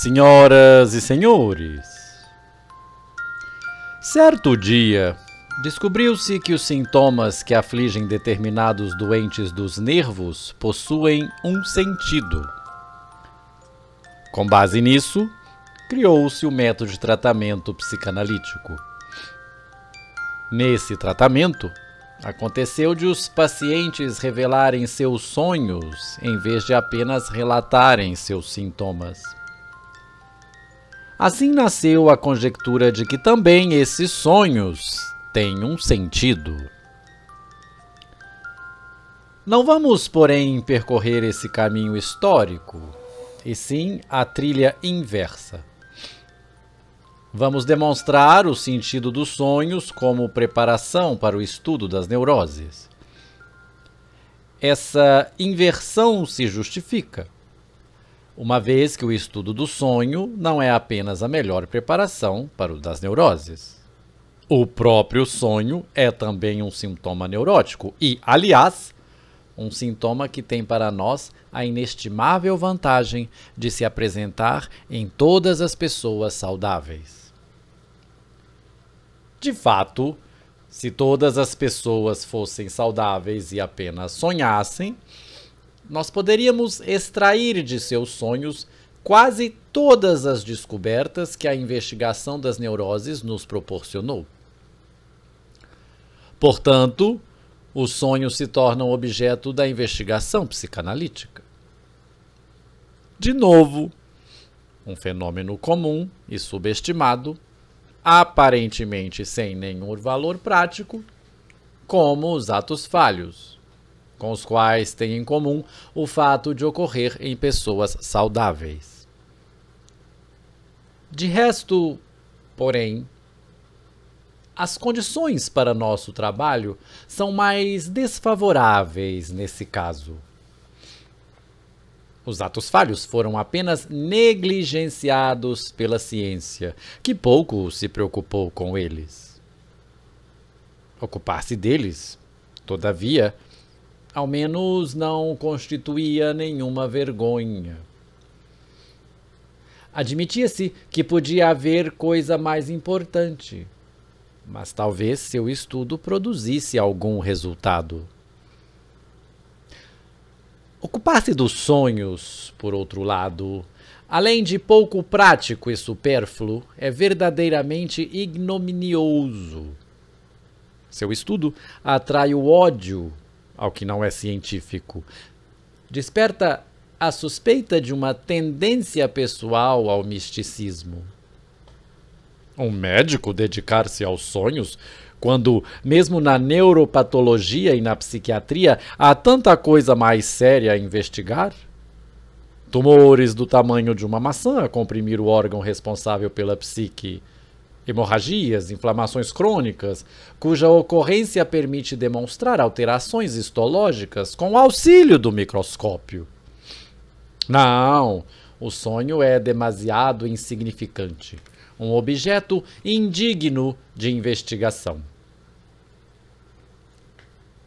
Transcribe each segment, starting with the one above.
Senhoras e senhores, certo dia descobriu-se que os sintomas que afligem determinados doentes dos nervos possuem um sentido. Com base nisso, criou-se o método de tratamento psicanalítico. Nesse tratamento, aconteceu de os pacientes revelarem seus sonhos em vez de apenas relatarem seus sintomas. Assim nasceu a conjectura de que também esses sonhos têm um sentido. Não vamos, porém, percorrer esse caminho histórico, e sim a trilha inversa. Vamos demonstrar o sentido dos sonhos como preparação para o estudo das neuroses. Essa inversão se justifica uma vez que o estudo do sonho não é apenas a melhor preparação para o das neuroses. O próprio sonho é também um sintoma neurótico e, aliás, um sintoma que tem para nós a inestimável vantagem de se apresentar em todas as pessoas saudáveis. De fato, se todas as pessoas fossem saudáveis e apenas sonhassem, nós poderíamos extrair de seus sonhos quase todas as descobertas que a investigação das neuroses nos proporcionou. Portanto, os sonhos se tornam objeto da investigação psicanalítica. De novo, um fenômeno comum e subestimado, aparentemente sem nenhum valor prático, como os atos falhos com os quais tem em comum o fato de ocorrer em pessoas saudáveis. De resto, porém, as condições para nosso trabalho são mais desfavoráveis nesse caso. Os atos falhos foram apenas negligenciados pela ciência, que pouco se preocupou com eles. Ocupar-se deles, todavia, ao menos não constituía nenhuma vergonha. Admitia-se que podia haver coisa mais importante, mas talvez seu estudo produzisse algum resultado. Ocupar-se dos sonhos, por outro lado, além de pouco prático e supérfluo, é verdadeiramente ignominioso. Seu estudo atrai o ódio ao que não é científico. Desperta a suspeita de uma tendência pessoal ao misticismo. Um médico dedicar-se aos sonhos quando, mesmo na neuropatologia e na psiquiatria, há tanta coisa mais séria a investigar? Tumores do tamanho de uma maçã a comprimir o órgão responsável pela psique hemorragias, inflamações crônicas, cuja ocorrência permite demonstrar alterações histológicas com o auxílio do microscópio. Não, o sonho é demasiado insignificante, um objeto indigno de investigação.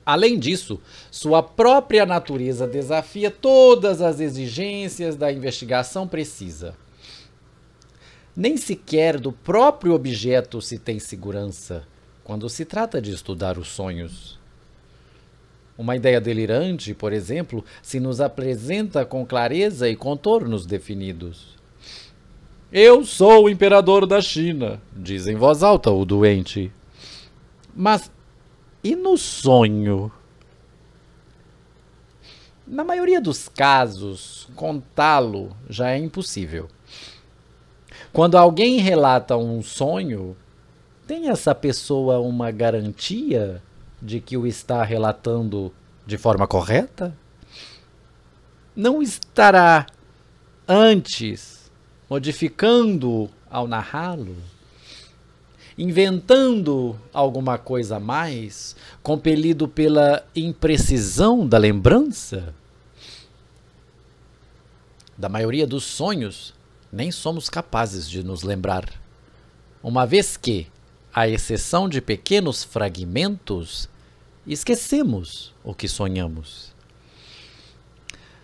Além disso, sua própria natureza desafia todas as exigências da investigação precisa nem sequer do próprio objeto se tem segurança quando se trata de estudar os sonhos. Uma ideia delirante, por exemplo, se nos apresenta com clareza e contornos definidos. Eu sou o imperador da China, diz em voz alta o doente. Mas e no sonho? Na maioria dos casos, contá-lo já é impossível. Quando alguém relata um sonho, tem essa pessoa uma garantia de que o está relatando de forma correta? Não estará antes modificando ao narrá-lo? Inventando alguma coisa a mais, compelido pela imprecisão da lembrança? Da maioria dos sonhos nem somos capazes de nos lembrar. Uma vez que, à exceção de pequenos fragmentos, esquecemos o que sonhamos.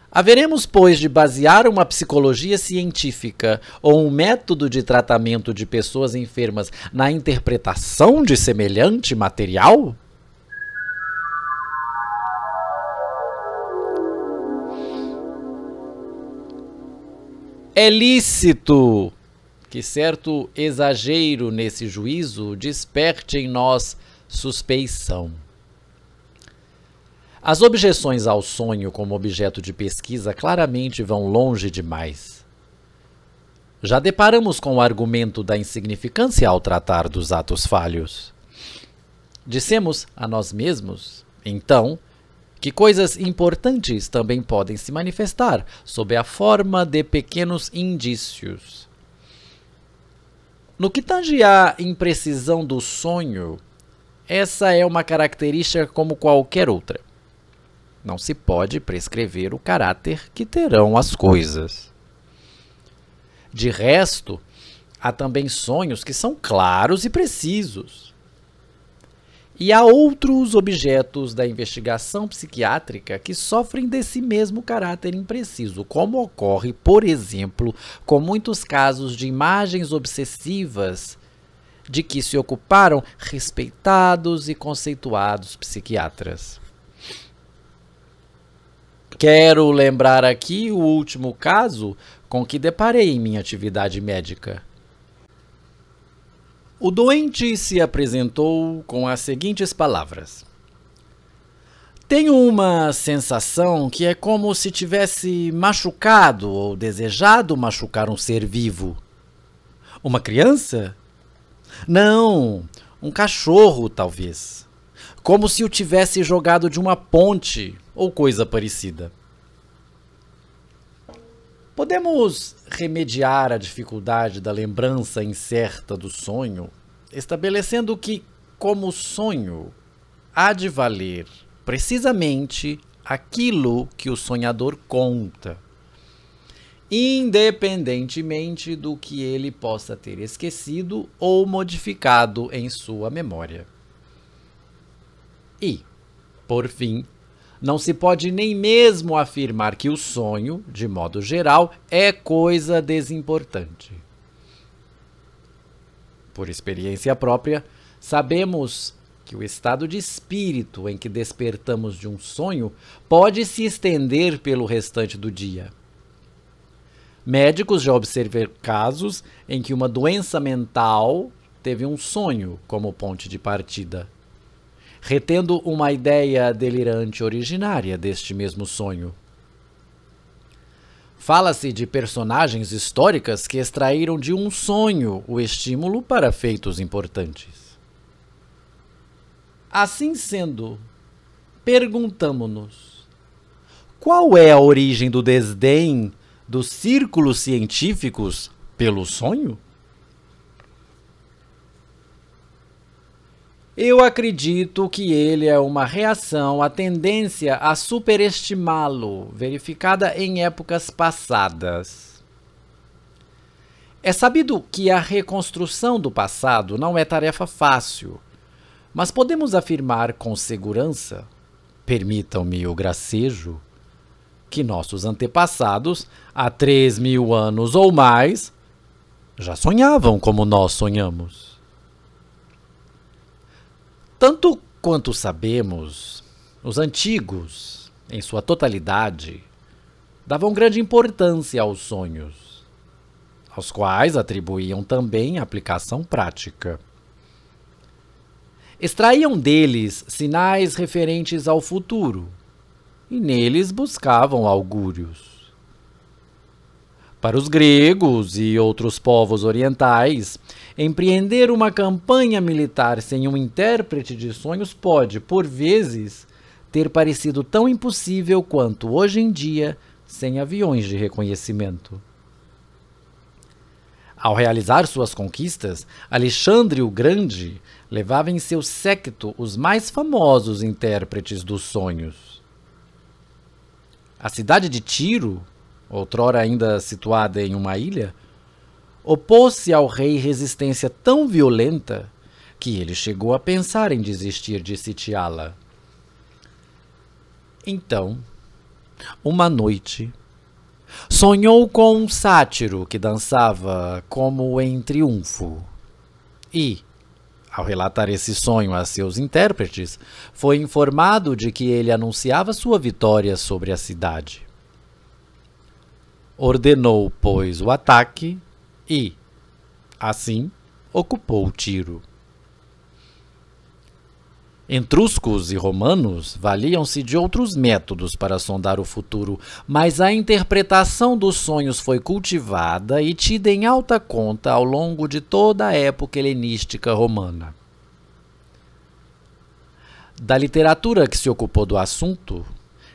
Haveremos, pois, de basear uma psicologia científica ou um método de tratamento de pessoas enfermas na interpretação de semelhante material? É lícito que certo exagero nesse juízo desperte em nós suspeição. As objeções ao sonho como objeto de pesquisa claramente vão longe demais. Já deparamos com o argumento da insignificância ao tratar dos atos falhos. Dissemos a nós mesmos, então, que coisas importantes também podem se manifestar sob a forma de pequenos indícios. No que tange à imprecisão do sonho, essa é uma característica como qualquer outra. Não se pode prescrever o caráter que terão as coisas. De resto, há também sonhos que são claros e precisos e há outros objetos da investigação psiquiátrica que sofrem desse mesmo caráter impreciso, como ocorre, por exemplo, com muitos casos de imagens obsessivas de que se ocuparam respeitados e conceituados psiquiatras. Quero lembrar aqui o último caso com que deparei em minha atividade médica. O doente se apresentou com as seguintes palavras: Tenho uma sensação que é como se tivesse machucado ou desejado machucar um ser vivo. Uma criança? Não, um cachorro, talvez. Como se o tivesse jogado de uma ponte ou coisa parecida. Podemos remediar a dificuldade da lembrança incerta do sonho, estabelecendo que, como sonho, há de valer precisamente aquilo que o sonhador conta, independentemente do que ele possa ter esquecido ou modificado em sua memória. E, por fim, não se pode nem mesmo afirmar que o sonho, de modo geral, é coisa desimportante. Por experiência própria, sabemos que o estado de espírito em que despertamos de um sonho pode se estender pelo restante do dia. Médicos já observaram casos em que uma doença mental teve um sonho como ponte de partida retendo uma ideia delirante originária deste mesmo sonho. Fala-se de personagens históricas que extraíram de um sonho o estímulo para feitos importantes. Assim sendo, perguntamo-nos: qual é a origem do desdém dos círculos científicos pelo sonho? Eu acredito que ele é uma reação à tendência a superestimá-lo, verificada em épocas passadas. É sabido que a reconstrução do passado não é tarefa fácil, mas podemos afirmar com segurança, permitam-me o gracejo, que nossos antepassados, há 3 mil anos ou mais, já sonhavam como nós sonhamos. Tanto quanto sabemos, os antigos, em sua totalidade, davam grande importância aos sonhos, aos quais atribuíam também aplicação prática. Extraíam deles sinais referentes ao futuro e neles buscavam augúrios. Para os gregos e outros povos orientais, empreender uma campanha militar sem um intérprete de sonhos pode, por vezes, ter parecido tão impossível quanto hoje em dia sem aviões de reconhecimento. Ao realizar suas conquistas, Alexandre o Grande levava em seu séquito os mais famosos intérpretes dos sonhos. A cidade de Tiro, outrora ainda situada em uma ilha, opôs-se ao rei resistência tão violenta que ele chegou a pensar em desistir de sitiá-la. Então, uma noite, sonhou com um sátiro que dançava como em triunfo. E, ao relatar esse sonho a seus intérpretes, foi informado de que ele anunciava sua vitória sobre a cidade. Ordenou, pois, o ataque e, assim, ocupou o Tiro. Etruscos e romanos valiam-se de outros métodos para sondar o futuro, mas a interpretação dos sonhos foi cultivada e tida em alta conta ao longo de toda a época helenística romana. Da literatura que se ocupou do assunto,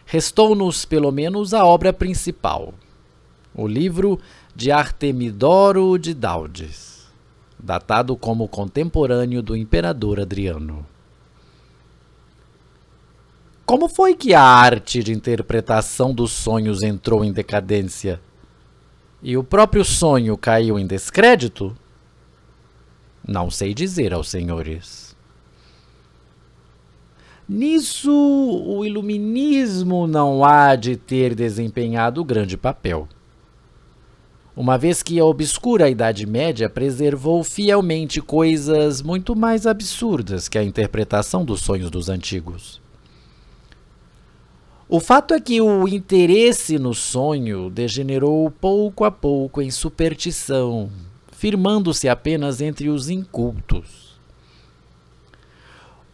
restou-nos pelo menos a obra principal, o livro de Artemidoro de Daldes, datado como contemporâneo do imperador Adriano. Como foi que a arte de interpretação dos sonhos entrou em decadência? E o próprio sonho caiu em descrédito? Não sei dizer aos senhores. Nisso, o iluminismo não há de ter desempenhado grande papel uma vez que a obscura Idade Média preservou fielmente coisas muito mais absurdas que a interpretação dos sonhos dos antigos. O fato é que o interesse no sonho degenerou pouco a pouco em superstição, firmando-se apenas entre os incultos.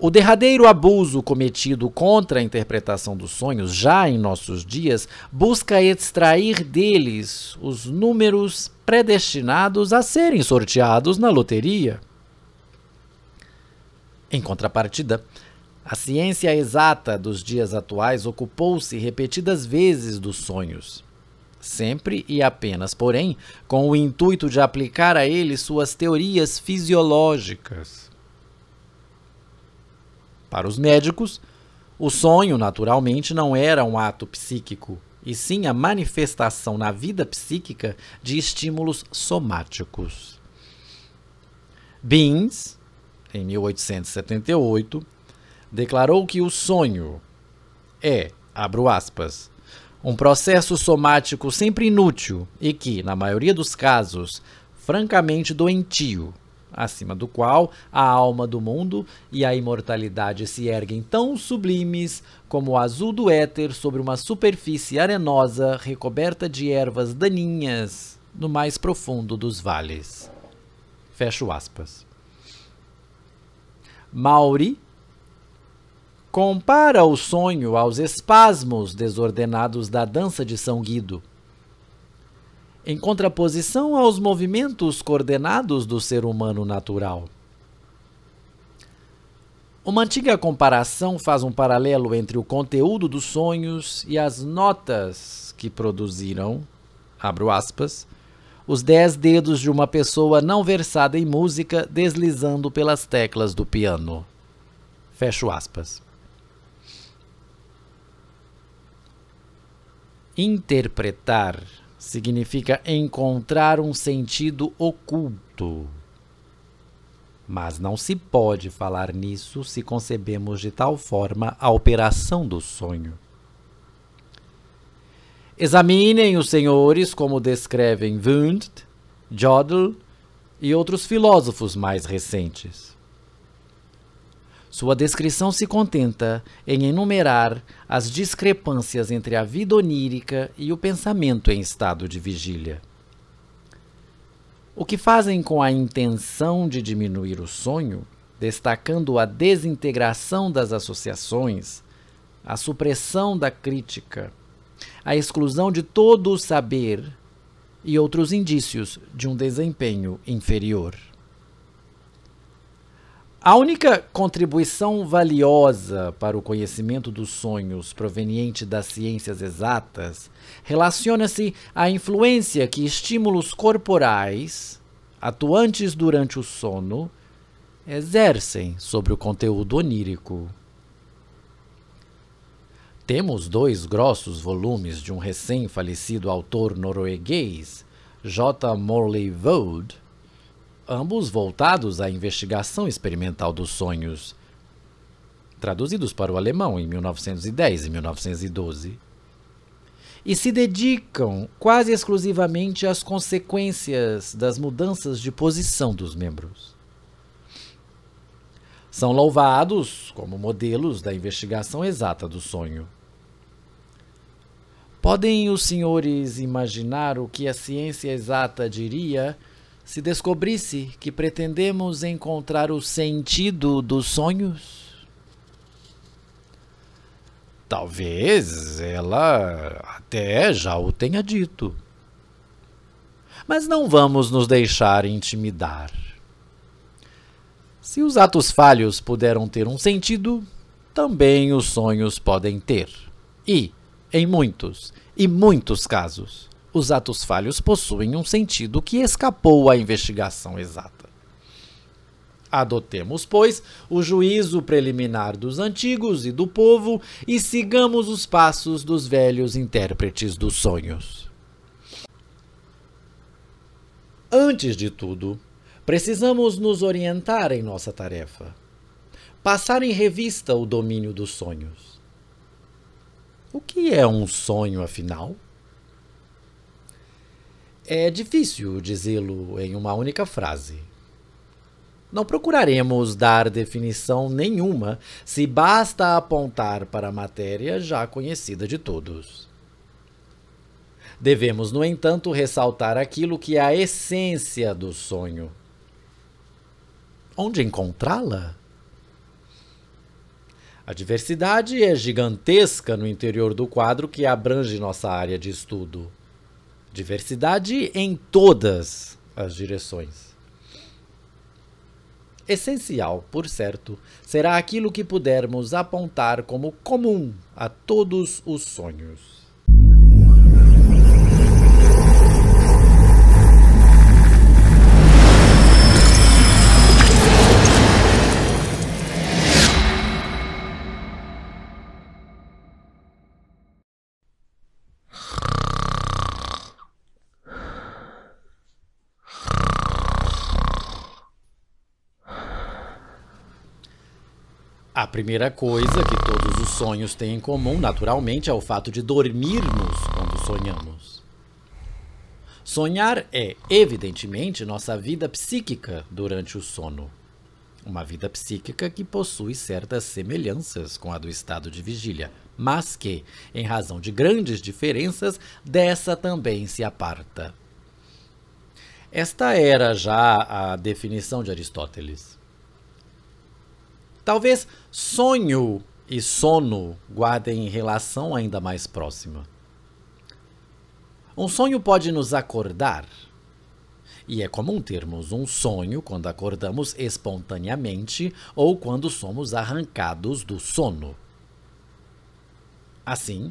O derradeiro abuso cometido contra a interpretação dos sonhos, já em nossos dias, busca extrair deles os números predestinados a serem sorteados na loteria. Em contrapartida, a ciência exata dos dias atuais ocupou-se repetidas vezes dos sonhos sempre e apenas, porém, com o intuito de aplicar a eles suas teorias fisiológicas. Para os médicos, o sonho, naturalmente, não era um ato psíquico, e sim a manifestação na vida psíquica de estímulos somáticos. Beans, em 1878, declarou que o sonho é, abro aspas, um processo somático sempre inútil e que, na maioria dos casos, francamente doentio, acima do qual a alma do mundo e a imortalidade se erguem tão sublimes como o azul do éter sobre uma superfície arenosa recoberta de ervas daninhas no mais profundo dos vales. Fecho aspas. Mauri compara o sonho aos espasmos desordenados da dança de São Guido em contraposição aos movimentos coordenados do ser humano natural. Uma antiga comparação faz um paralelo entre o conteúdo dos sonhos e as notas que produziram, abro aspas, os dez dedos de uma pessoa não versada em música deslizando pelas teclas do piano. Fecho aspas. Interpretar significa encontrar um sentido oculto. Mas não se pode falar nisso se concebemos de tal forma a operação do sonho. Examinem os senhores como descrevem Wundt, Jodl e outros filósofos mais recentes. Sua descrição se contenta em enumerar as discrepâncias entre a vida onírica e o pensamento em estado de vigília. O que fazem com a intenção de diminuir o sonho, destacando a desintegração das associações, a supressão da crítica, a exclusão de todo o saber e outros indícios de um desempenho inferior. A única contribuição valiosa para o conhecimento dos sonhos proveniente das ciências exatas relaciona-se à influência que estímulos corporais, atuantes durante o sono, exercem sobre o conteúdo onírico. Temos dois grossos volumes de um recém-falecido autor norueguês, J. Morley Vold ambos voltados à investigação experimental dos sonhos, traduzidos para o alemão em 1910 e 1912, e se dedicam quase exclusivamente às consequências das mudanças de posição dos membros. São louvados como modelos da investigação exata do sonho. Podem os senhores imaginar o que a ciência exata diria se descobrisse que pretendemos encontrar o sentido dos sonhos? Talvez ela até já o tenha dito. Mas não vamos nos deixar intimidar. Se os atos falhos puderam ter um sentido, também os sonhos podem ter. E, em muitos, e muitos casos, os atos falhos possuem um sentido que escapou à investigação exata. Adotemos, pois, o juízo preliminar dos antigos e do povo e sigamos os passos dos velhos intérpretes dos sonhos. Antes de tudo, precisamos nos orientar em nossa tarefa. Passar em revista o domínio dos sonhos. O que é um sonho, afinal? É difícil dizê-lo em uma única frase. Não procuraremos dar definição nenhuma se basta apontar para a matéria já conhecida de todos. Devemos, no entanto, ressaltar aquilo que é a essência do sonho. Onde encontrá-la? A diversidade é gigantesca no interior do quadro que abrange nossa área de estudo. Diversidade em todas as direções. Essencial, por certo, será aquilo que pudermos apontar como comum a todos os sonhos. A primeira coisa que todos os sonhos têm em comum, naturalmente, é o fato de dormirmos quando sonhamos. Sonhar é, evidentemente, nossa vida psíquica durante o sono. Uma vida psíquica que possui certas semelhanças com a do estado de vigília, mas que, em razão de grandes diferenças, dessa também se aparta. Esta era já a definição de Aristóteles. Talvez sonho e sono guardem relação ainda mais próxima. Um sonho pode nos acordar. E é comum termos um sonho quando acordamos espontaneamente ou quando somos arrancados do sono. Assim,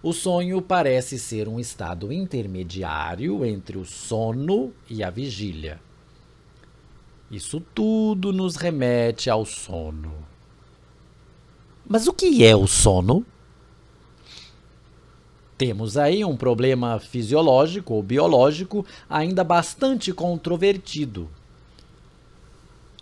o sonho parece ser um estado intermediário entre o sono e a vigília. Isso tudo nos remete ao sono. Mas o que é o sono? Temos aí um problema fisiológico ou biológico ainda bastante controvertido.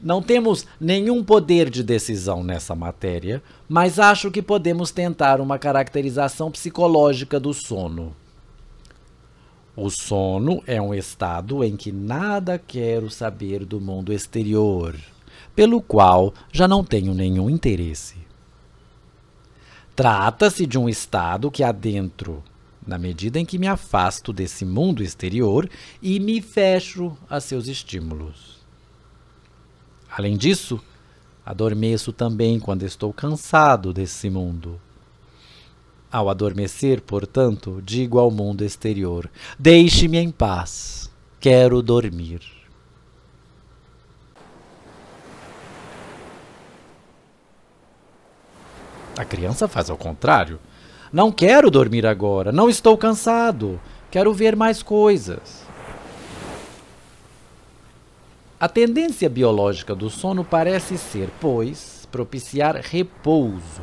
Não temos nenhum poder de decisão nessa matéria, mas acho que podemos tentar uma caracterização psicológica do sono. O sono é um estado em que nada quero saber do mundo exterior, pelo qual já não tenho nenhum interesse. Trata-se de um estado que adentro, na medida em que me afasto desse mundo exterior e me fecho a seus estímulos. Além disso, adormeço também quando estou cansado desse mundo. Ao adormecer, portanto, digo ao mundo exterior: Deixe-me em paz, quero dormir. A criança faz ao contrário. Não quero dormir agora, não estou cansado, quero ver mais coisas. A tendência biológica do sono parece ser, pois, propiciar repouso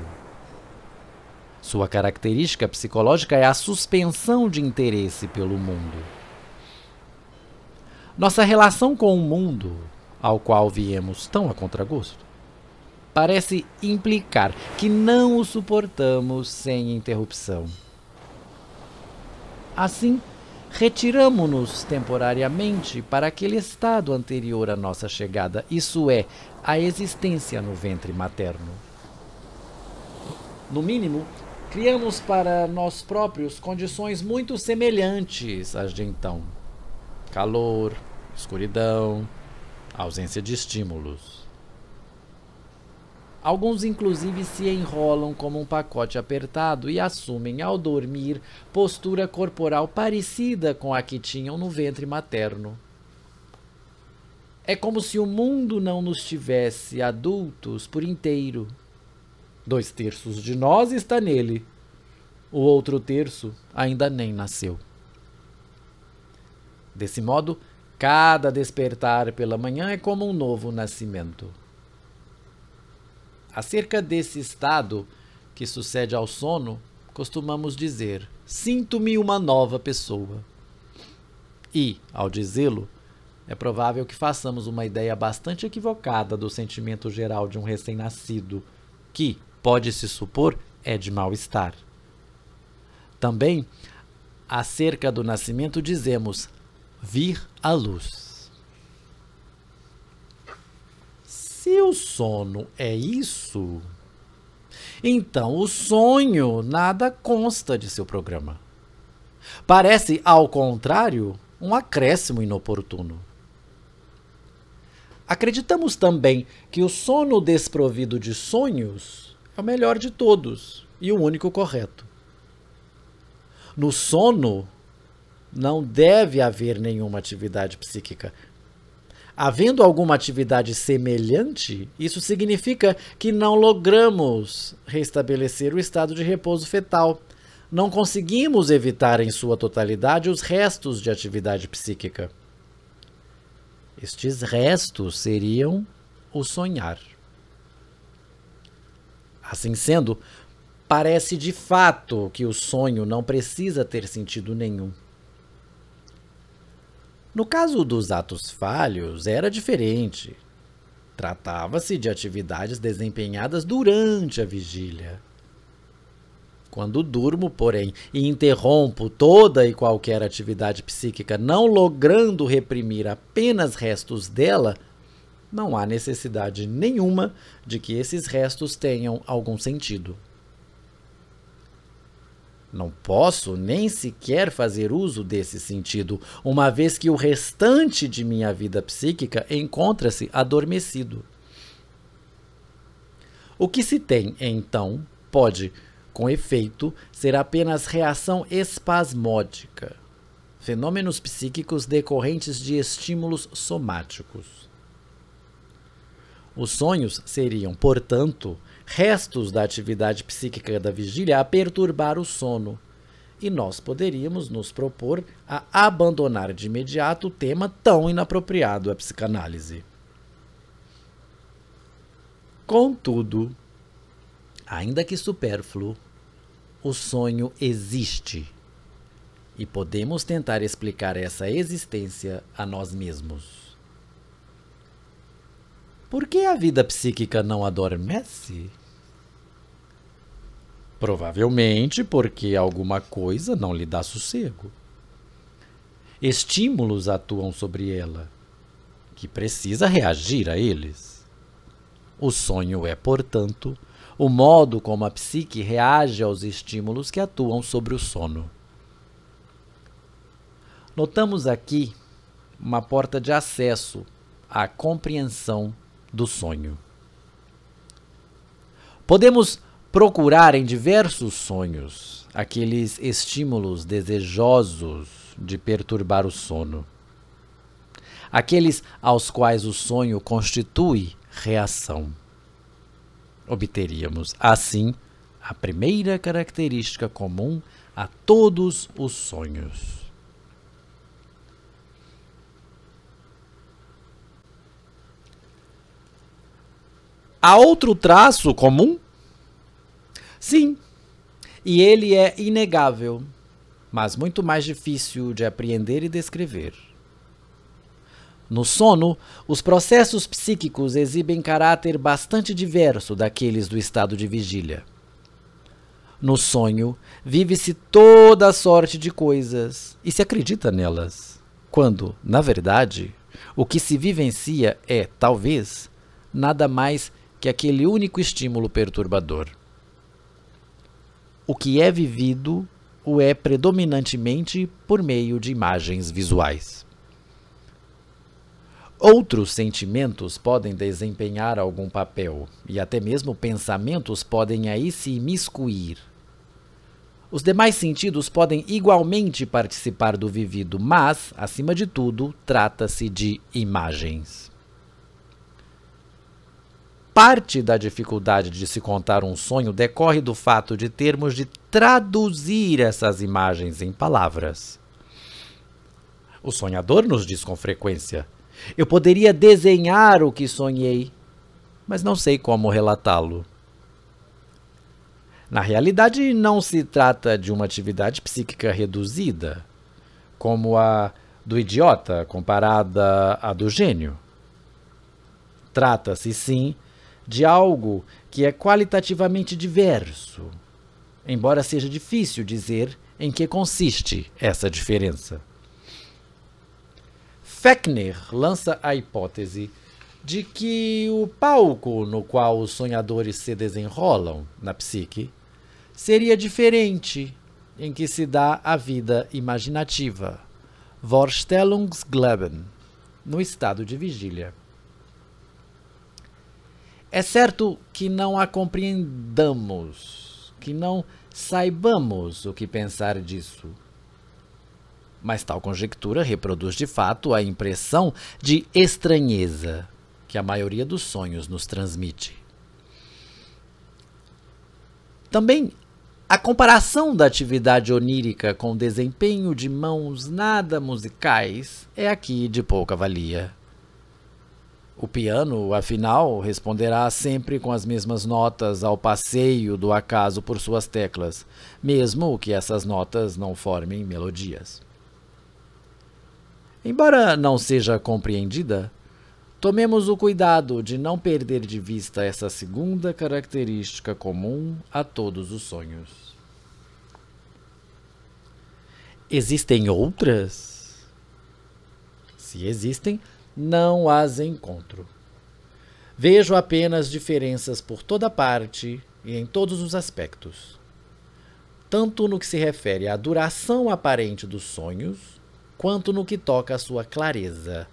sua característica psicológica é a suspensão de interesse pelo mundo. Nossa relação com o mundo, ao qual viemos tão a contragosto, parece implicar que não o suportamos sem interrupção. Assim, retiramo-nos temporariamente para aquele estado anterior à nossa chegada, isso é, a existência no ventre materno. No mínimo, criamos para nós próprios condições muito semelhantes às de então: calor, escuridão, ausência de estímulos. Alguns, inclusive, se enrolam como um pacote apertado e assumem, ao dormir, postura corporal parecida com a que tinham no ventre materno. É como se o mundo não nos tivesse adultos por inteiro Dois terços de nós está nele, o outro terço ainda nem nasceu. Desse modo, cada despertar pela manhã é como um novo nascimento. Acerca desse estado que sucede ao sono, costumamos dizer: Sinto-me uma nova pessoa. E, ao dizê-lo, é provável que façamos uma ideia bastante equivocada do sentimento geral de um recém-nascido, que, pode-se supor, é de mal-estar. Também, acerca do nascimento, dizemos vir à luz. Se o sono é isso, então o sonho nada consta de seu programa. Parece, ao contrário, um acréscimo inoportuno. Acreditamos também que o sono desprovido de sonhos é o melhor de todos e o único correto. No sono, não deve haver nenhuma atividade psíquica. Havendo alguma atividade semelhante, isso significa que não logramos restabelecer o estado de repouso fetal. Não conseguimos evitar em sua totalidade os restos de atividade psíquica. Estes restos seriam o sonhar. Assim sendo, parece de fato que o sonho não precisa ter sentido nenhum. No caso dos atos falhos, era diferente. Tratava-se de atividades desempenhadas durante a vigília. Quando durmo, porém, e interrompo toda e qualquer atividade psíquica, não logrando reprimir apenas restos dela, não há necessidade nenhuma de que esses restos tenham algum sentido. Não posso nem sequer fazer uso desse sentido, uma vez que o restante de minha vida psíquica encontra-se adormecido. O que se tem, então, pode, com efeito, ser apenas reação espasmódica, fenômenos psíquicos decorrentes de estímulos somáticos. Os sonhos seriam, portanto, restos da atividade psíquica da vigília a perturbar o sono. E nós poderíamos nos propor a abandonar de imediato o tema tão inapropriado à psicanálise. Contudo, ainda que supérfluo, o sonho existe. E podemos tentar explicar essa existência a nós mesmos. Por que a vida psíquica não adormece? Provavelmente porque alguma coisa não lhe dá sossego. Estímulos atuam sobre ela, que precisa reagir a eles. O sonho é, portanto, o modo como a psique reage aos estímulos que atuam sobre o sono. Notamos aqui uma porta de acesso à compreensão do sonho. Podemos procurar em diversos sonhos aqueles estímulos desejosos de perturbar o sono, aqueles aos quais o sonho constitui reação. Obteríamos, assim, a primeira característica comum a todos os sonhos. Há outro traço comum? Sim, e ele é inegável, mas muito mais difícil de apreender e descrever. No sono, os processos psíquicos exibem caráter bastante diverso daqueles do estado de vigília. No sonho, vive-se toda sorte de coisas e se acredita nelas, quando, na verdade, o que se vivencia é, talvez, nada mais que aquele único estímulo perturbador. O que é vivido o é predominantemente por meio de imagens visuais. Outros sentimentos podem desempenhar algum papel, e até mesmo pensamentos podem aí se imiscuir. Os demais sentidos podem igualmente participar do vivido, mas, acima de tudo, trata-se de imagens. Parte da dificuldade de se contar um sonho decorre do fato de termos de traduzir essas imagens em palavras. O sonhador nos diz com frequência: Eu poderia desenhar o que sonhei, mas não sei como relatá-lo. Na realidade, não se trata de uma atividade psíquica reduzida, como a do idiota comparada à do gênio. Trata-se, sim, de algo que é qualitativamente diverso, embora seja difícil dizer em que consiste essa diferença. Fechner lança a hipótese de que o palco no qual os sonhadores se desenrolam na psique seria diferente em que se dá a vida imaginativa. Vorstellungsgleben, no estado de vigília. É certo que não a compreendamos, que não saibamos o que pensar disso. Mas tal conjectura reproduz de fato a impressão de estranheza que a maioria dos sonhos nos transmite. Também a comparação da atividade onírica com o desempenho de mãos nada musicais é aqui de pouca valia. O piano, afinal, responderá sempre com as mesmas notas ao passeio do acaso por suas teclas, mesmo que essas notas não formem melodias. Embora não seja compreendida, tomemos o cuidado de não perder de vista essa segunda característica comum a todos os sonhos. Existem outras? Se existem, não as encontro. Vejo apenas diferenças por toda parte e em todos os aspectos, tanto no que se refere à duração aparente dos sonhos, quanto no que toca à sua clareza,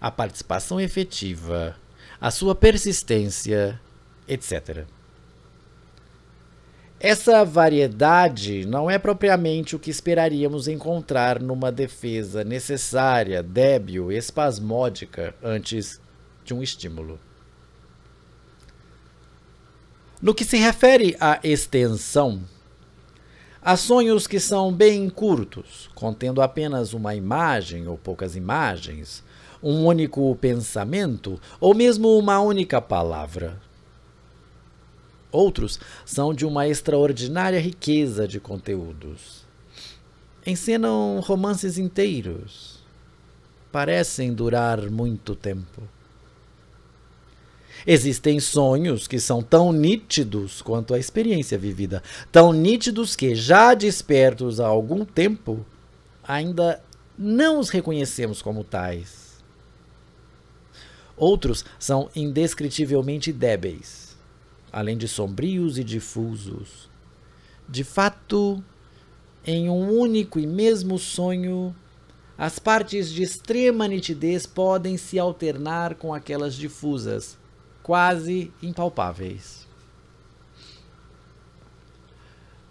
à participação efetiva, à sua persistência, etc. Essa variedade não é propriamente o que esperaríamos encontrar numa defesa necessária, débil, espasmódica antes de um estímulo. No que se refere à extensão, há sonhos que são bem curtos, contendo apenas uma imagem ou poucas imagens, um único pensamento ou mesmo uma única palavra, Outros são de uma extraordinária riqueza de conteúdos. Encenam romances inteiros. Parecem durar muito tempo. Existem sonhos que são tão nítidos quanto a experiência vivida, tão nítidos que, já despertos há algum tempo, ainda não os reconhecemos como tais. Outros são indescritivelmente débeis além de sombrios e difusos. De fato, em um único e mesmo sonho, as partes de extrema nitidez podem se alternar com aquelas difusas, quase impalpáveis.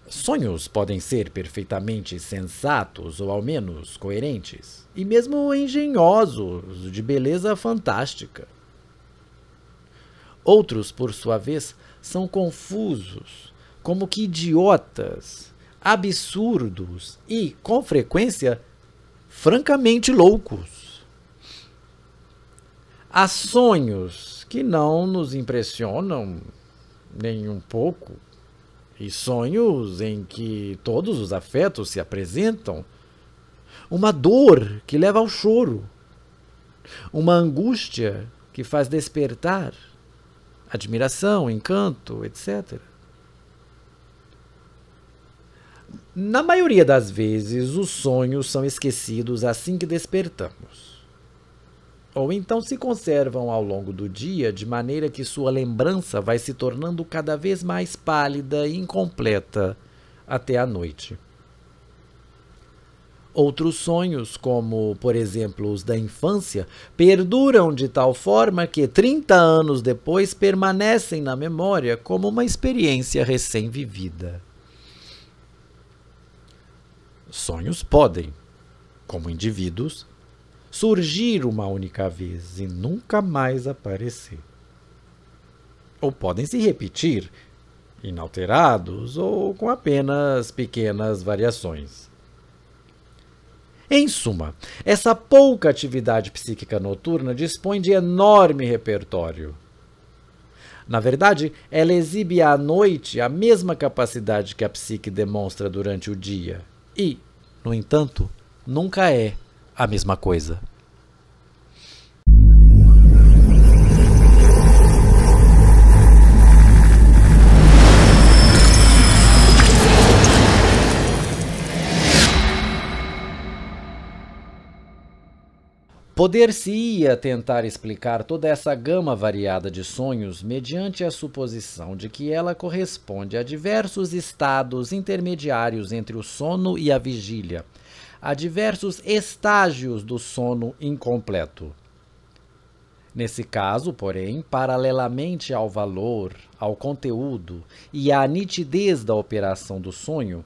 Sonhos podem ser perfeitamente sensatos ou ao menos coerentes, e mesmo engenhosos, de beleza fantástica. Outros, por sua vez, são confusos, como que idiotas, absurdos e, com frequência, francamente loucos. Há sonhos que não nos impressionam nem um pouco, e sonhos em que todos os afetos se apresentam, uma dor que leva ao choro, uma angústia que faz despertar admiração, encanto, etc. Na maioria das vezes, os sonhos são esquecidos assim que despertamos. Ou então se conservam ao longo do dia de maneira que sua lembrança vai se tornando cada vez mais pálida e incompleta até a noite. Outros sonhos, como por exemplo os da infância, perduram de tal forma que 30 anos depois permanecem na memória como uma experiência recém-vivida. Sonhos podem, como indivíduos, surgir uma única vez e nunca mais aparecer. Ou podem se repetir, inalterados ou com apenas pequenas variações. Em suma, essa pouca atividade psíquica noturna dispõe de enorme repertório. Na verdade, ela exibe à noite a mesma capacidade que a psique demonstra durante o dia e, no entanto, nunca é a mesma coisa. Poder-se-ia tentar explicar toda essa gama variada de sonhos mediante a suposição de que ela corresponde a diversos estados intermediários entre o sono e a vigília, a diversos estágios do sono incompleto. Nesse caso, porém, paralelamente ao valor, ao conteúdo e à nitidez da operação do sonho,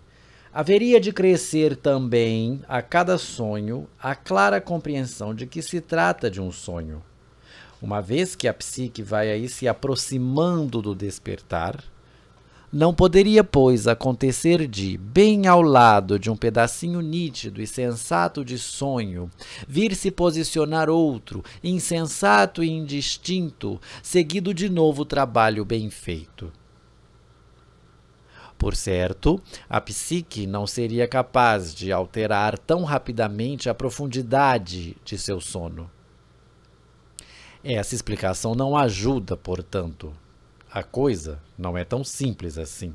Haveria de crescer também a cada sonho a clara compreensão de que se trata de um sonho. Uma vez que a psique vai aí se aproximando do despertar, não poderia, pois, acontecer de, bem ao lado de um pedacinho nítido e sensato de sonho, vir se posicionar outro, insensato e indistinto, seguido de novo trabalho bem feito. Por certo, a psique não seria capaz de alterar tão rapidamente a profundidade de seu sono. Essa explicação não ajuda, portanto. A coisa não é tão simples assim.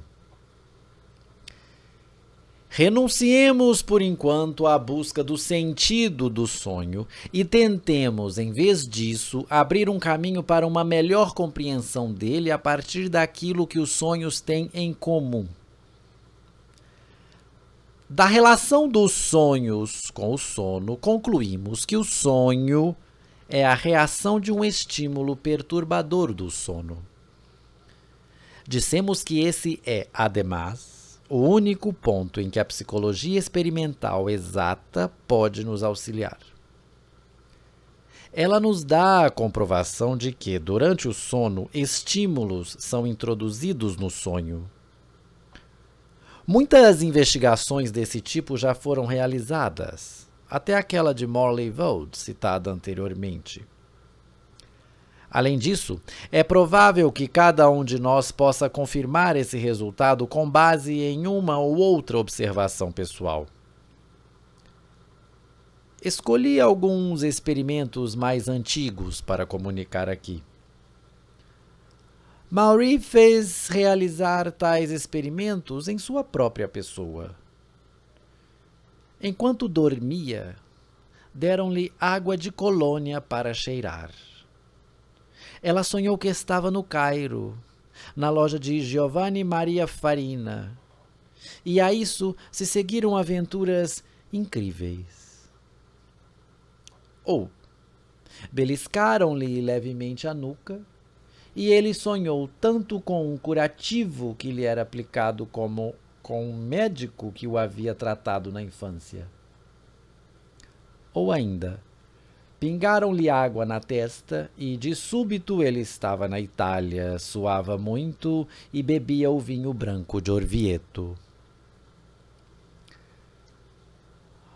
Renunciemos por enquanto à busca do sentido do sonho e tentemos, em vez disso, abrir um caminho para uma melhor compreensão dele a partir daquilo que os sonhos têm em comum. Da relação dos sonhos com o sono, concluímos que o sonho é a reação de um estímulo perturbador do sono. Dissemos que esse é, ademais, o único ponto em que a psicologia experimental exata pode nos auxiliar. Ela nos dá a comprovação de que, durante o sono, estímulos são introduzidos no sonho. Muitas investigações desse tipo já foram realizadas, até aquela de Morley Vold, citada anteriormente. Além disso, é provável que cada um de nós possa confirmar esse resultado com base em uma ou outra observação pessoal. Escolhi alguns experimentos mais antigos para comunicar aqui. Maury fez realizar tais experimentos em sua própria pessoa. Enquanto dormia, deram-lhe água de colônia para cheirar. Ela sonhou que estava no Cairo, na loja de Giovanni Maria Farina. E a isso se seguiram aventuras incríveis. Ou beliscaram-lhe levemente a nuca, e ele sonhou tanto com um curativo que lhe era aplicado como com um médico que o havia tratado na infância. Ou ainda, Pingaram-lhe água na testa e de súbito ele estava na Itália, suava muito e bebia o vinho branco de Orvieto.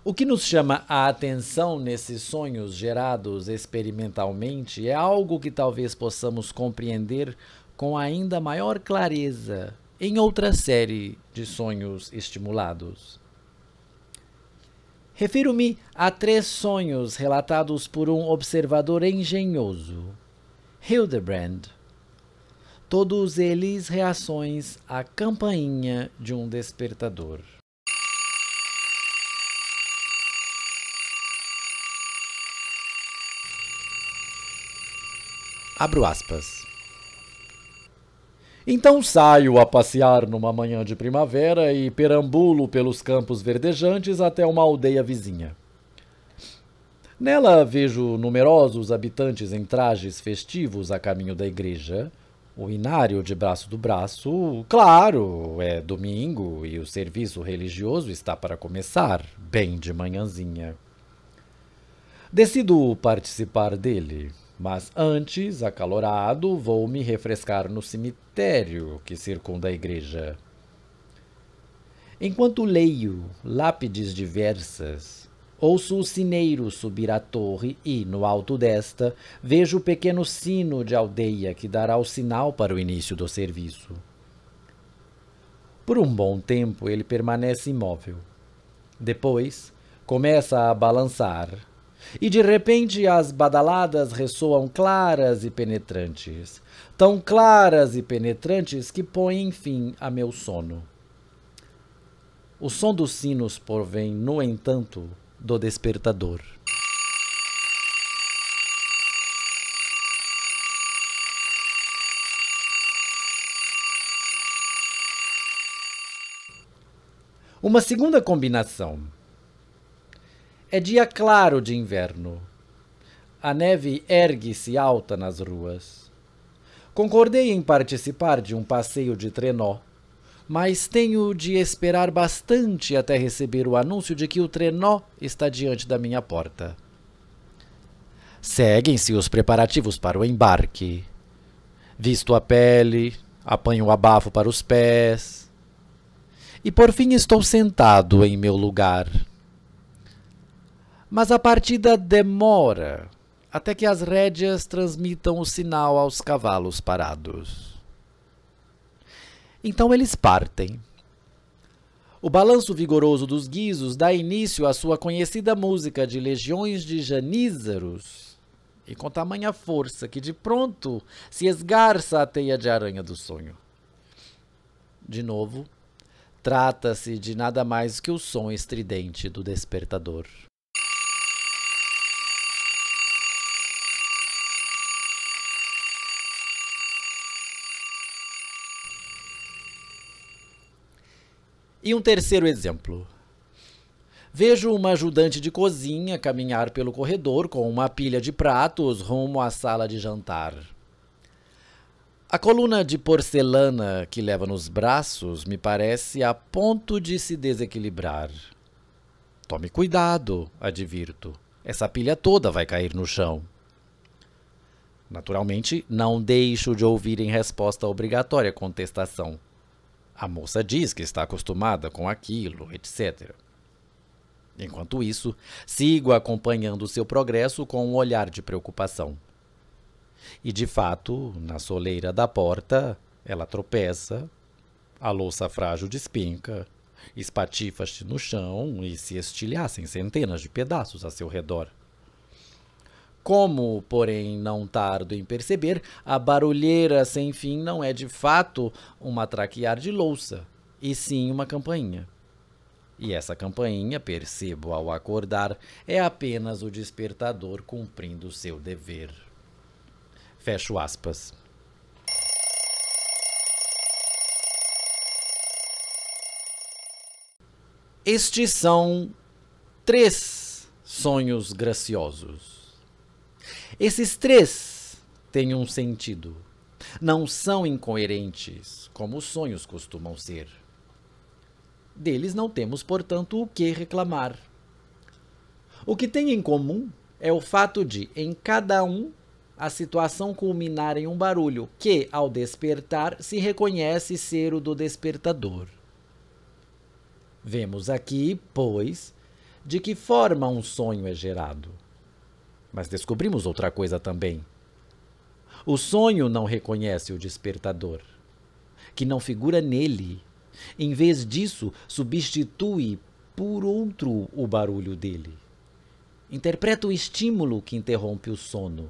O que nos chama a atenção nesses sonhos gerados experimentalmente é algo que talvez possamos compreender com ainda maior clareza em outra série de sonhos estimulados. Refiro-me a três sonhos relatados por um observador engenhoso, Hildebrand. Todos eles reações à campainha de um despertador. Abro aspas. Então saio a passear numa manhã de primavera e perambulo pelos campos verdejantes até uma aldeia vizinha. Nela vejo numerosos habitantes em trajes festivos a caminho da igreja, o inário de braço do braço. Claro, é domingo e o serviço religioso está para começar, bem de manhãzinha. Decido participar dele. Mas antes, acalorado, vou me refrescar no cemitério que circunda a igreja. Enquanto leio lápides diversas, ouço o sineiro subir a torre e, no alto desta, vejo o pequeno sino de aldeia que dará o sinal para o início do serviço. Por um bom tempo ele permanece imóvel. Depois, começa a balançar e de repente as badaladas ressoam claras e penetrantes, tão claras e penetrantes que põem fim a meu sono. O som dos sinos provém, no entanto, do despertador. Uma segunda combinação é dia claro de inverno. A neve ergue-se alta nas ruas. Concordei em participar de um passeio de trenó, mas tenho de esperar bastante até receber o anúncio de que o trenó está diante da minha porta. Seguem-se os preparativos para o embarque. Visto a pele, apanho o abafo para os pés. E por fim estou sentado em meu lugar, mas a partida demora até que as rédeas transmitam o sinal aos cavalos parados. Então eles partem. O balanço vigoroso dos guizos dá início à sua conhecida música de legiões de janízaros, e com tamanha força que de pronto se esgarça a teia de aranha do sonho. De novo, trata-se de nada mais que o som estridente do despertador. E um terceiro exemplo. Vejo uma ajudante de cozinha caminhar pelo corredor com uma pilha de pratos rumo à sala de jantar. A coluna de porcelana que leva nos braços me parece a ponto de se desequilibrar. Tome cuidado, advirto. Essa pilha toda vai cair no chão. Naturalmente, não deixo de ouvir em resposta obrigatória contestação. A moça diz que está acostumada com aquilo, etc. Enquanto isso, sigo acompanhando seu progresso com um olhar de preocupação. E de fato, na soleira da porta, ela tropeça, a louça frágil despinca, espatifa-se no chão e se estilhaça em centenas de pedaços a seu redor. Como, porém, não tardo em perceber, a barulheira sem fim não é de fato um matraquear de louça, e sim uma campainha. E essa campainha, percebo ao acordar, é apenas o despertador cumprindo seu dever. Fecho aspas. Estes são três sonhos graciosos. Esses três têm um sentido. Não são incoerentes, como os sonhos costumam ser. Deles não temos, portanto, o que reclamar. O que tem em comum é o fato de, em cada um, a situação culminar em um barulho que, ao despertar, se reconhece ser o do despertador. Vemos aqui, pois, de que forma um sonho é gerado. Mas descobrimos outra coisa também. O sonho não reconhece o despertador, que não figura nele. Em vez disso, substitui por outro o barulho dele. Interpreta o estímulo que interrompe o sono,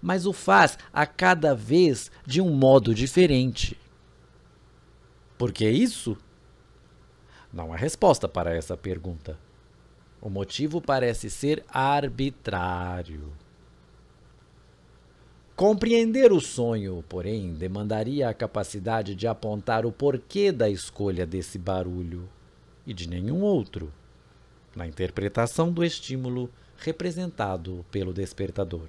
mas o faz a cada vez de um modo diferente. Por que isso? Não há resposta para essa pergunta. O motivo parece ser arbitrário. Compreender o sonho, porém, demandaria a capacidade de apontar o porquê da escolha desse barulho e de nenhum outro, na interpretação do estímulo representado pelo despertador.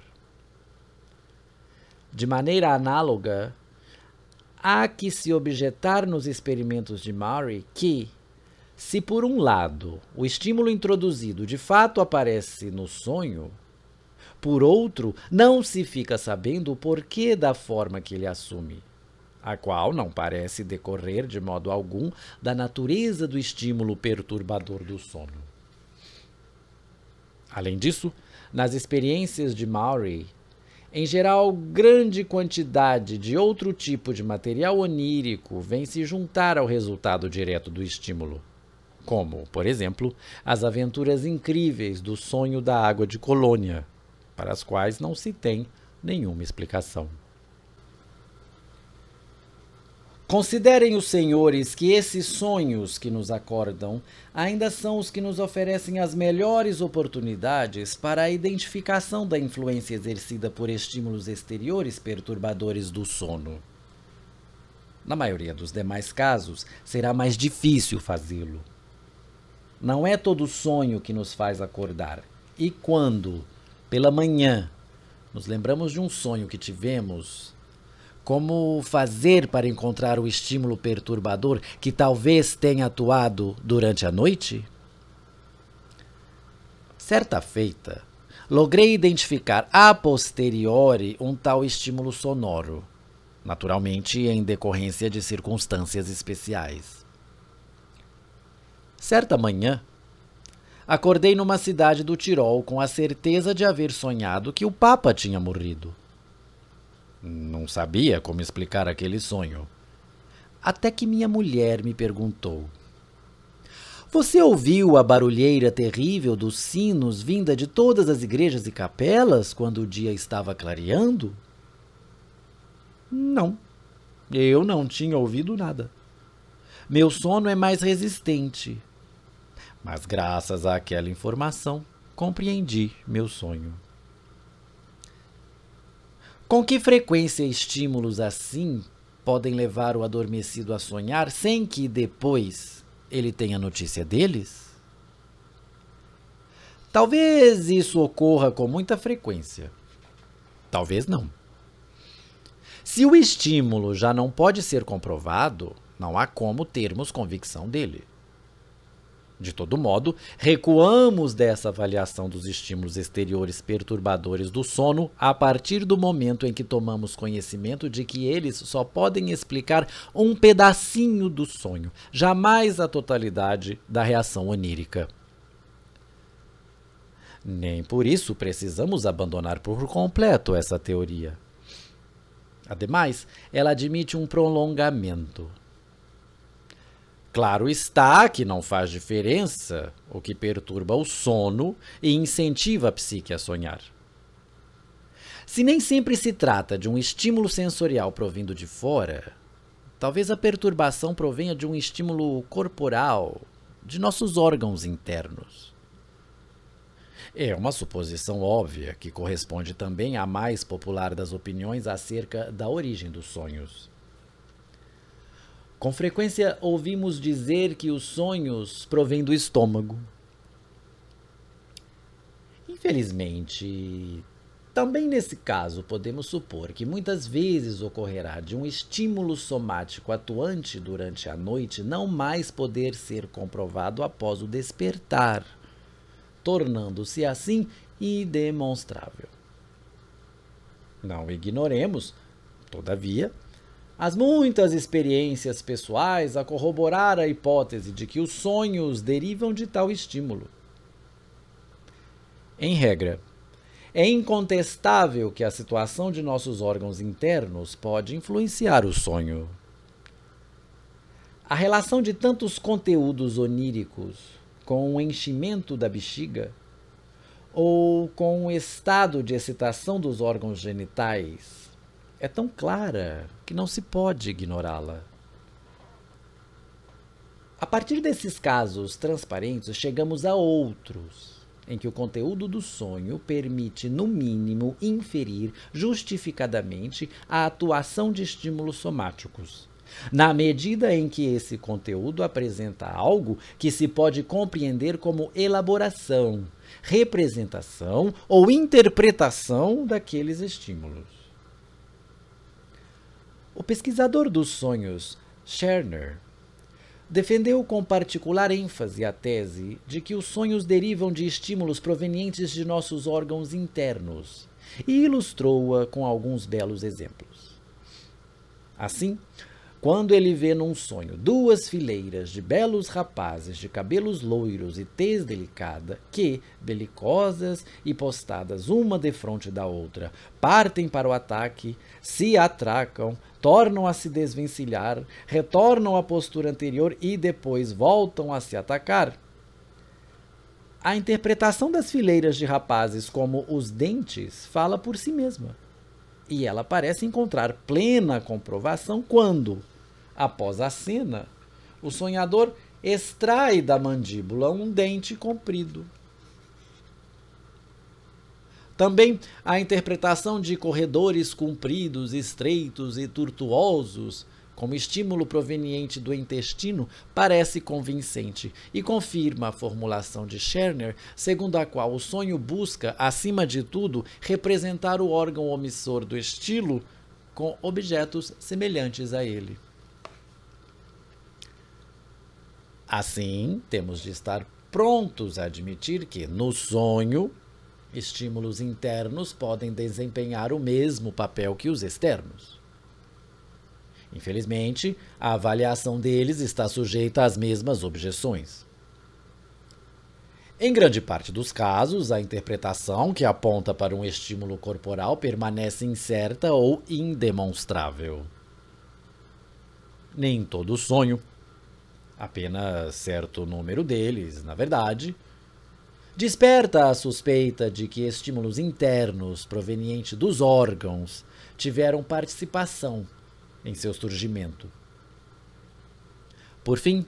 De maneira análoga, há que se objetar nos experimentos de Murray que, se por um lado o estímulo introduzido de fato aparece no sonho, por outro, não se fica sabendo o porquê da forma que ele assume, a qual não parece decorrer de modo algum da natureza do estímulo perturbador do sono. Além disso, nas experiências de Maury, em geral, grande quantidade de outro tipo de material onírico vem se juntar ao resultado direto do estímulo como, por exemplo, as aventuras incríveis do sonho da água de Colônia, para as quais não se tem nenhuma explicação. Considerem os senhores que esses sonhos que nos acordam ainda são os que nos oferecem as melhores oportunidades para a identificação da influência exercida por estímulos exteriores perturbadores do sono. Na maioria dos demais casos, será mais difícil fazê-lo. Não é todo sonho que nos faz acordar. E quando, pela manhã, nos lembramos de um sonho que tivemos, como fazer para encontrar o estímulo perturbador que talvez tenha atuado durante a noite? Certa feita, logrei identificar a posteriori um tal estímulo sonoro, naturalmente em decorrência de circunstâncias especiais. Certa manhã, acordei numa cidade do Tirol com a certeza de haver sonhado que o Papa tinha morrido. Não sabia como explicar aquele sonho. Até que minha mulher me perguntou: Você ouviu a barulheira terrível dos sinos vinda de todas as igrejas e capelas quando o dia estava clareando? Não, eu não tinha ouvido nada. Meu sono é mais resistente, mas graças àquela informação compreendi meu sonho. Com que frequência estímulos assim podem levar o adormecido a sonhar sem que depois ele tenha notícia deles? Talvez isso ocorra com muita frequência. Talvez não. Se o estímulo já não pode ser comprovado, não há como termos convicção dele. De todo modo, recuamos dessa avaliação dos estímulos exteriores perturbadores do sono a partir do momento em que tomamos conhecimento de que eles só podem explicar um pedacinho do sonho, jamais a totalidade da reação onírica. Nem por isso precisamos abandonar por completo essa teoria. Ademais, ela admite um prolongamento. Claro está que não faz diferença o que perturba o sono e incentiva a psique a sonhar. Se nem sempre se trata de um estímulo sensorial provindo de fora, talvez a perturbação provenha de um estímulo corporal, de nossos órgãos internos. É uma suposição óbvia que corresponde também à mais popular das opiniões acerca da origem dos sonhos. Com frequência ouvimos dizer que os sonhos provêm do estômago. Infelizmente, também nesse caso podemos supor que muitas vezes ocorrerá de um estímulo somático atuante durante a noite não mais poder ser comprovado após o despertar, tornando-se assim indemonstrável. Não ignoremos, todavia, as muitas experiências pessoais a corroborar a hipótese de que os sonhos derivam de tal estímulo. Em regra, é incontestável que a situação de nossos órgãos internos pode influenciar o sonho. A relação de tantos conteúdos oníricos com o enchimento da bexiga ou com o estado de excitação dos órgãos genitais é tão clara que não se pode ignorá-la. A partir desses casos transparentes, chegamos a outros em que o conteúdo do sonho permite, no mínimo, inferir justificadamente a atuação de estímulos somáticos. Na medida em que esse conteúdo apresenta algo que se pode compreender como elaboração, representação ou interpretação daqueles estímulos. O pesquisador dos sonhos, Scherner, defendeu com particular ênfase a tese de que os sonhos derivam de estímulos provenientes de nossos órgãos internos e ilustrou-a com alguns belos exemplos. Assim, quando ele vê num sonho duas fileiras de belos rapazes de cabelos loiros e tez delicada, que, belicosas e postadas uma defronte da outra, partem para o ataque, se atracam, tornam a se desvencilhar, retornam à postura anterior e depois voltam a se atacar, a interpretação das fileiras de rapazes como os dentes fala por si mesma. E ela parece encontrar plena comprovação quando, após a cena, o sonhador extrai da mandíbula um dente comprido. Também a interpretação de corredores compridos, estreitos e tortuosos como estímulo proveniente do intestino parece convincente e confirma a formulação de Scherner, segundo a qual o sonho busca, acima de tudo, representar o órgão omissor do estilo com objetos semelhantes a ele. Assim, temos de estar prontos a admitir que, no sonho, estímulos internos podem desempenhar o mesmo papel que os externos. Infelizmente, a avaliação deles está sujeita às mesmas objeções. Em grande parte dos casos, a interpretação que aponta para um estímulo corporal permanece incerta ou indemonstrável. Nem todo sonho, apenas certo número deles, na verdade, desperta a suspeita de que estímulos internos provenientes dos órgãos tiveram participação em seu surgimento. Por fim,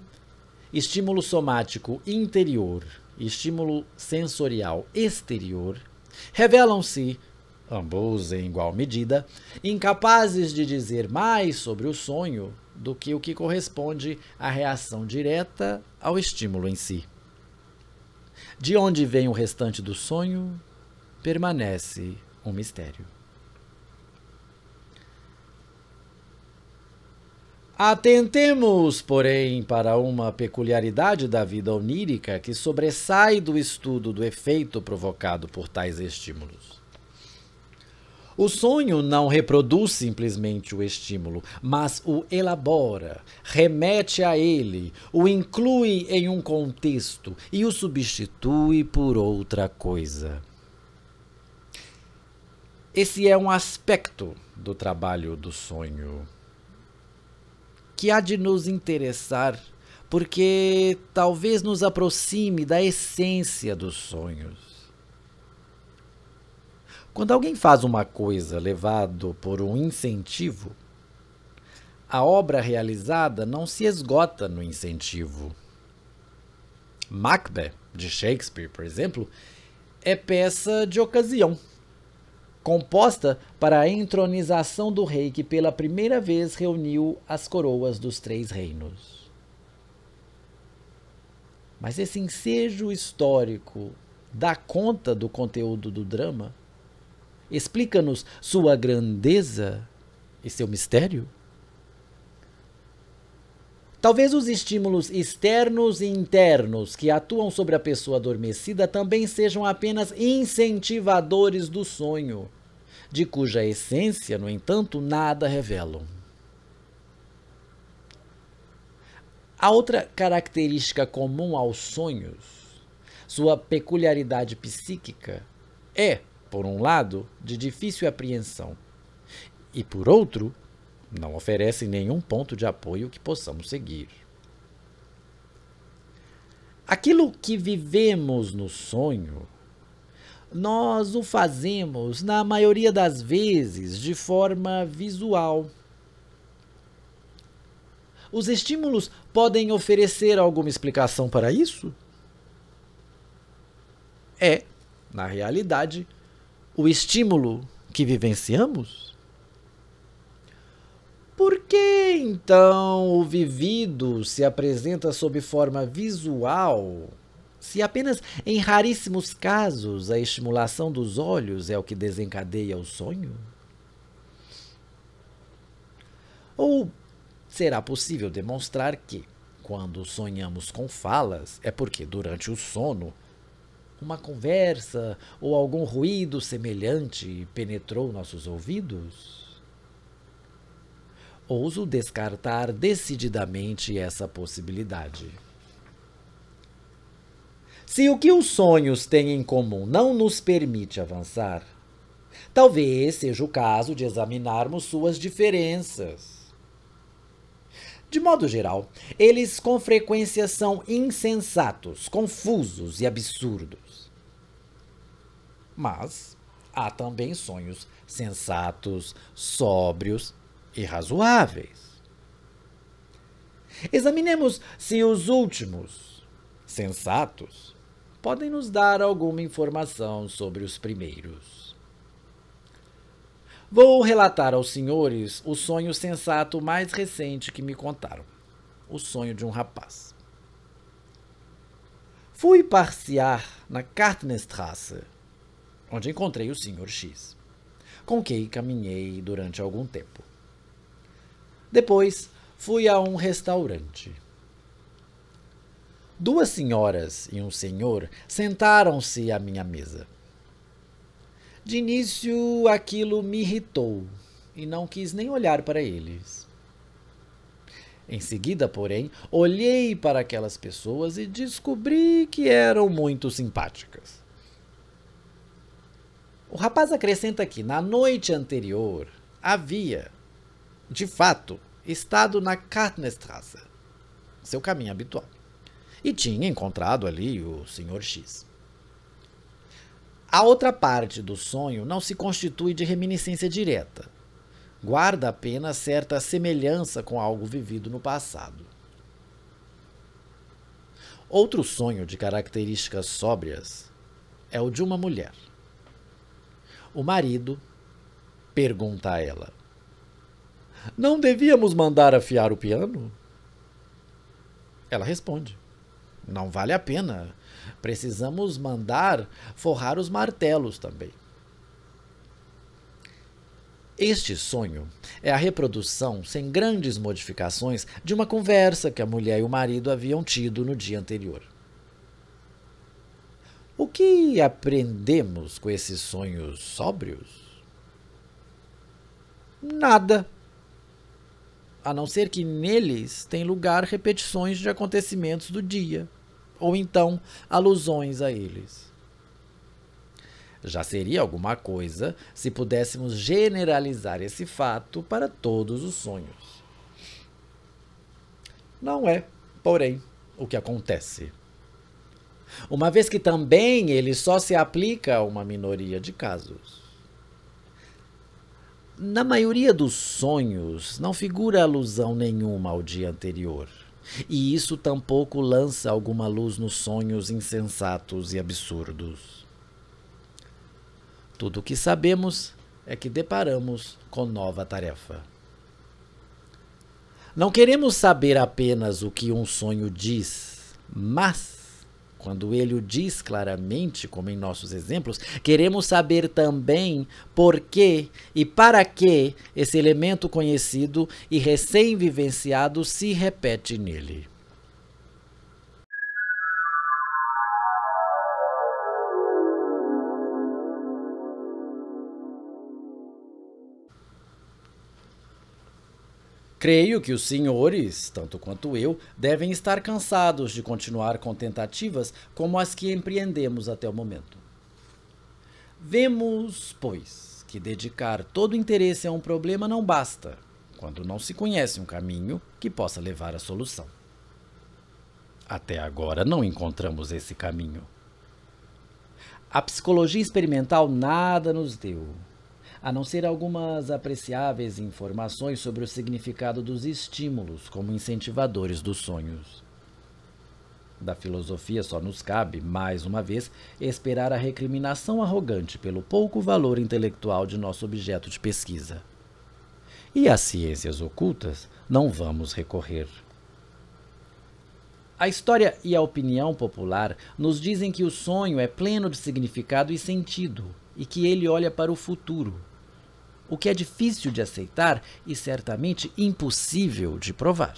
estímulo somático interior e estímulo sensorial exterior revelam-se, ambos em igual medida, incapazes de dizer mais sobre o sonho do que o que corresponde à reação direta ao estímulo em si. De onde vem o restante do sonho permanece um mistério. Atentemos, porém, para uma peculiaridade da vida onírica que sobressai do estudo do efeito provocado por tais estímulos. O sonho não reproduz simplesmente o estímulo, mas o elabora, remete a ele, o inclui em um contexto e o substitui por outra coisa. Esse é um aspecto do trabalho do sonho que há de nos interessar, porque talvez nos aproxime da essência dos sonhos. Quando alguém faz uma coisa levado por um incentivo, a obra realizada não se esgota no incentivo. Macbeth, de Shakespeare, por exemplo, é peça de ocasião composta para a entronização do rei que pela primeira vez reuniu as coroas dos três reinos. Mas esse ensejo histórico dá conta do conteúdo do drama? Explica-nos sua grandeza e seu mistério? Talvez os estímulos externos e internos que atuam sobre a pessoa adormecida também sejam apenas incentivadores do sonho de cuja essência, no entanto, nada revelam. A outra característica comum aos sonhos, sua peculiaridade psíquica, é, por um lado, de difícil apreensão, e por outro, não oferece nenhum ponto de apoio que possamos seguir. Aquilo que vivemos no sonho nós o fazemos, na maioria das vezes, de forma visual. Os estímulos podem oferecer alguma explicação para isso? É, na realidade, o estímulo que vivenciamos? Por que então o vivido se apresenta sob forma visual se apenas em raríssimos casos a estimulação dos olhos é o que desencadeia o sonho? Ou será possível demonstrar que, quando sonhamos com falas, é porque durante o sono uma conversa ou algum ruído semelhante penetrou nossos ouvidos? Ouso descartar decididamente essa possibilidade. Se o que os sonhos têm em comum não nos permite avançar, talvez seja o caso de examinarmos suas diferenças. De modo geral, eles com frequência são insensatos, confusos e absurdos. Mas há também sonhos sensatos, sóbrios e razoáveis. Examinemos se os últimos, sensatos, podem nos dar alguma informação sobre os primeiros. Vou relatar aos senhores o sonho sensato mais recente que me contaram: o sonho de um rapaz. Fui passear na Kartnerstrasse, onde encontrei o Sr. X, com quem caminhei durante algum tempo. Depois fui a um restaurante Duas senhoras e um senhor sentaram-se à minha mesa. De início, aquilo me irritou e não quis nem olhar para eles. Em seguida, porém, olhei para aquelas pessoas e descobri que eram muito simpáticas. O rapaz acrescenta que na noite anterior havia, de fato, estado na Kartnerstrasse, seu caminho habitual e tinha encontrado ali o Sr. X. A outra parte do sonho não se constitui de reminiscência direta. Guarda apenas certa semelhança com algo vivido no passado. Outro sonho de características sóbrias é o de uma mulher. O marido pergunta a ela: Não devíamos mandar afiar o piano? Ela responde: não vale a pena. Precisamos mandar forrar os martelos também. Este sonho é a reprodução, sem grandes modificações, de uma conversa que a mulher e o marido haviam tido no dia anterior. O que aprendemos com esses sonhos sóbrios? Nada. A não ser que neles tem lugar repetições de acontecimentos do dia ou então alusões a eles. Já seria alguma coisa se pudéssemos generalizar esse fato para todos os sonhos. Não é, porém, o que acontece. Uma vez que também ele só se aplica a uma minoria de casos. Na maioria dos sonhos, não figura alusão nenhuma ao dia anterior e isso tampouco lança alguma luz nos sonhos insensatos e absurdos. Tudo o que sabemos é que deparamos com nova tarefa. Não queremos saber apenas o que um sonho diz, mas quando ele o diz claramente, como em nossos exemplos, queremos saber também por que e para que esse elemento conhecido e recém-vivenciado se repete nele. Creio que os senhores, tanto quanto eu, devem estar cansados de continuar com tentativas como as que empreendemos até o momento. Vemos, pois, que dedicar todo o interesse a um problema não basta, quando não se conhece um caminho que possa levar à solução. Até agora não encontramos esse caminho. A psicologia experimental nada nos deu, a não ser algumas apreciáveis informações sobre o significado dos estímulos como incentivadores dos sonhos. Da filosofia só nos cabe, mais uma vez, esperar a recriminação arrogante pelo pouco valor intelectual de nosso objeto de pesquisa. E às ciências ocultas não vamos recorrer. A história e a opinião popular nos dizem que o sonho é pleno de significado e sentido, e que ele olha para o futuro, o que é difícil de aceitar e certamente impossível de provar.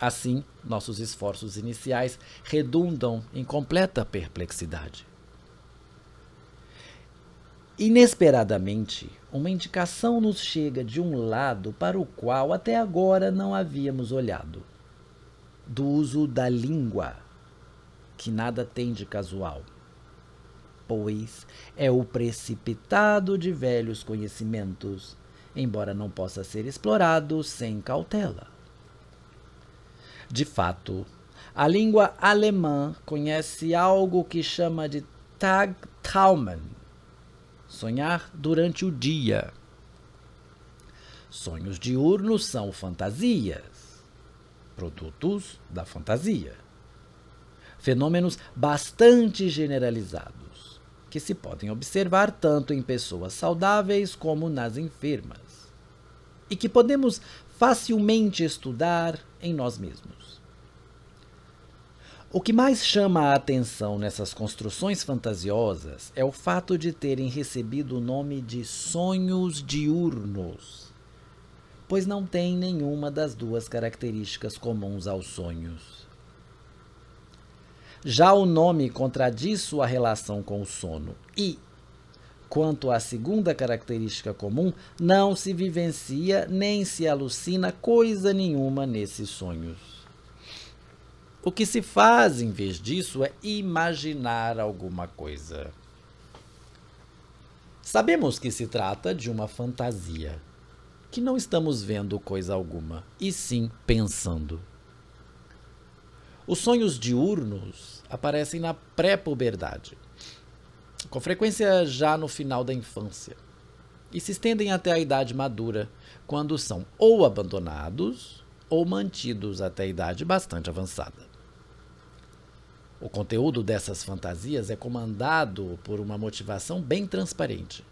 Assim, nossos esforços iniciais redundam em completa perplexidade. Inesperadamente, uma indicação nos chega de um lado para o qual até agora não havíamos olhado: do uso da língua, que nada tem de casual pois, é o precipitado de velhos conhecimentos, embora não possa ser explorado sem cautela. De fato, a língua alemã conhece algo que chama de Tagtraumen, sonhar durante o dia. Sonhos diurnos são fantasias, produtos da fantasia. Fenômenos bastante generalizados que se podem observar tanto em pessoas saudáveis como nas enfermas, e que podemos facilmente estudar em nós mesmos. O que mais chama a atenção nessas construções fantasiosas é o fato de terem recebido o nome de sonhos diurnos, pois não têm nenhuma das duas características comuns aos sonhos. Já o nome contradiz sua relação com o sono e, quanto à segunda característica comum, não se vivencia nem se alucina coisa nenhuma nesses sonhos. O que se faz em vez disso é imaginar alguma coisa. Sabemos que se trata de uma fantasia, que não estamos vendo coisa alguma, e sim pensando. Os sonhos diurnos aparecem na pré-puberdade, com frequência já no final da infância, e se estendem até a idade madura, quando são ou abandonados ou mantidos até a idade bastante avançada. O conteúdo dessas fantasias é comandado por uma motivação bem transparente.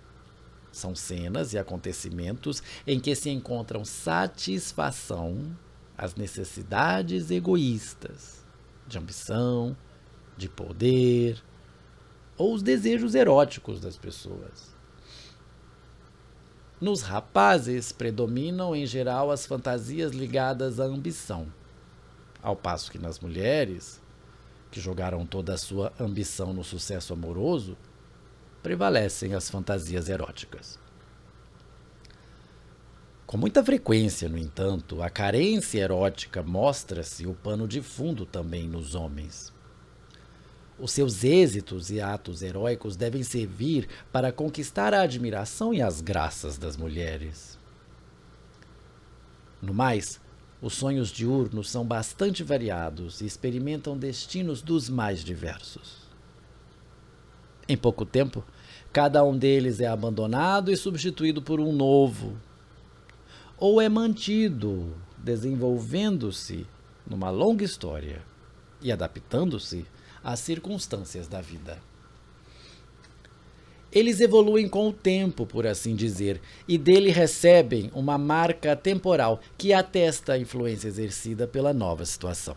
São cenas e acontecimentos em que se encontram satisfação às necessidades egoístas de ambição, de poder, ou os desejos eróticos das pessoas. Nos rapazes predominam em geral as fantasias ligadas à ambição, ao passo que nas mulheres, que jogaram toda a sua ambição no sucesso amoroso, prevalecem as fantasias eróticas. Com muita frequência, no entanto, a carência erótica mostra-se o pano de fundo também nos homens. Os seus êxitos e atos heróicos devem servir para conquistar a admiração e as graças das mulheres. No mais, os sonhos diurnos são bastante variados e experimentam destinos dos mais diversos. Em pouco tempo, cada um deles é abandonado e substituído por um novo, ou é mantido, desenvolvendo-se numa longa história e adaptando-se às circunstâncias da vida. Eles evoluem com o tempo, por assim dizer, e dele recebem uma marca temporal que atesta a influência exercida pela nova situação.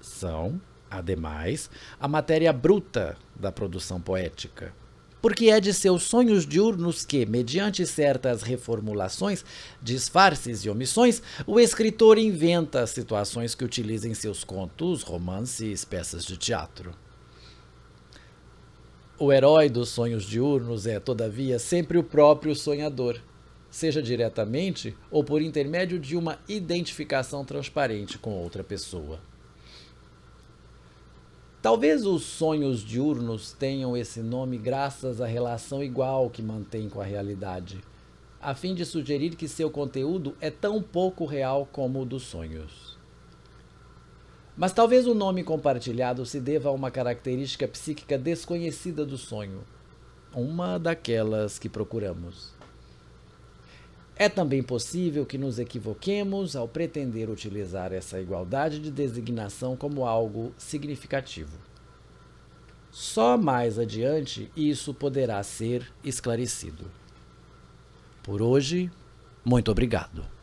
São, ademais, a matéria bruta da produção poética porque é de seus sonhos diurnos que, mediante certas reformulações, disfarces e omissões, o escritor inventa situações que utiliza em seus contos, romances, peças de teatro. O herói dos sonhos diurnos é, todavia, sempre o próprio sonhador, seja diretamente ou por intermédio de uma identificação transparente com outra pessoa. Talvez os sonhos diurnos tenham esse nome graças à relação igual que mantém com a realidade, a fim de sugerir que seu conteúdo é tão pouco real como o dos sonhos. Mas talvez o nome compartilhado se deva a uma característica psíquica desconhecida do sonho, uma daquelas que procuramos. É também possível que nos equivoquemos ao pretender utilizar essa igualdade de designação como algo significativo. Só mais adiante isso poderá ser esclarecido. Por hoje, muito obrigado.